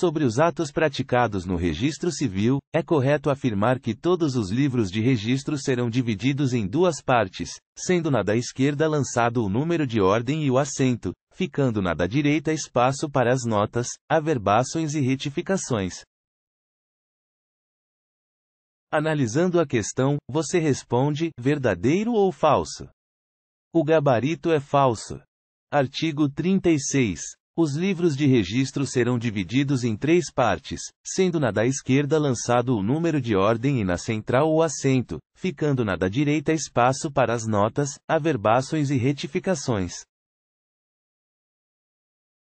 Sobre os atos praticados no registro civil, é correto afirmar que todos os livros de registro serão divididos em duas partes, sendo na da esquerda lançado o número de ordem e o assento, ficando na da direita espaço para as notas, averbações e retificações. Analisando a questão, você responde: verdadeiro ou falso? O gabarito é falso. Artigo 36. Os livros de registro serão divididos em três partes, sendo na da esquerda lançado o número de ordem e na central o assento, ficando na da direita espaço para as notas, averbações e retificações.